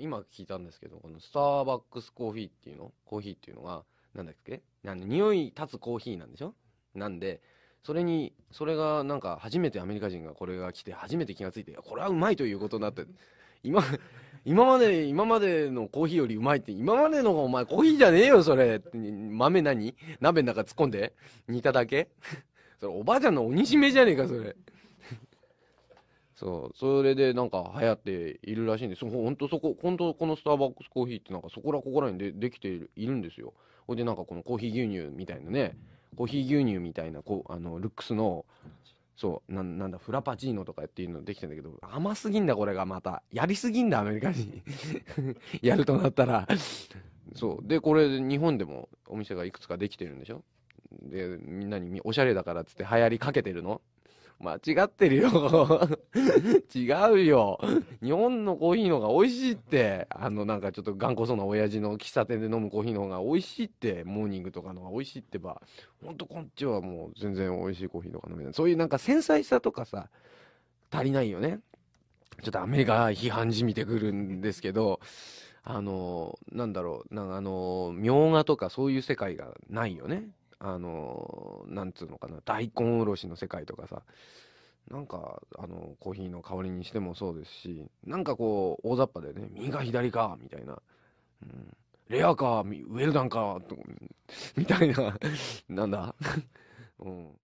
今聞いたんですけど、このスターバックスコーヒーっていうのコーヒーっていうのが、なんだっけあの、匂い立つコーヒーなんでしょなんで、それに、それがなんか初めてアメリカ人がこれが来て、初めて気が付いて、これはうまいということになって、今、今まで、今までのコーヒーよりうまいって、今までのがお前コーヒーじゃねえよ、それ。豆何鍋の中突っ込んで煮ただけそれおばあちゃんの鬼しめじゃねえか、それ。そう、それでなんか流行っているらしいんです。ほんとそこ、本当このスターバックスコーヒーってなんかそこらここらにでできているんですよ。ほいでなんかこのコーヒー牛乳みたいなね、コーヒー牛乳みたいなこあのルックスの、そうな、なんだ、フラパチーノとかっていうのできてんだけど、甘すぎんだこれがまた。やりすぎんだアメリカ人。やるとなったらそう。で、これ日本でもお店がいくつかできてるんでしょで、みんなにおしゃれだからっつって流行りかけてるの間違ってるよ 違うよ。日本のコーヒーの方が美味しいって。あの、なんかちょっと頑固そうな親父の喫茶店で飲むコーヒーの方が美味しいって。モーニングとかのが美味しいってば。ほんとこっちはもう全然美味しいコーヒーとか飲めない。そういうなんか繊細さとかさ、足りないよね。ちょっとアメリカ批判じみてくるんですけど、あの、なんだろう、なんかあの、みょうがとかそういう世界がないよね。あのー、なんつうのかな、大根おろしの世界とかさ、なんか、あの、コーヒーの香りにしてもそうですし、なんかこう、大雑把でね、右か左か、みたいな、うん、レアか、ウェルダンか、みたいな、なんだ、うん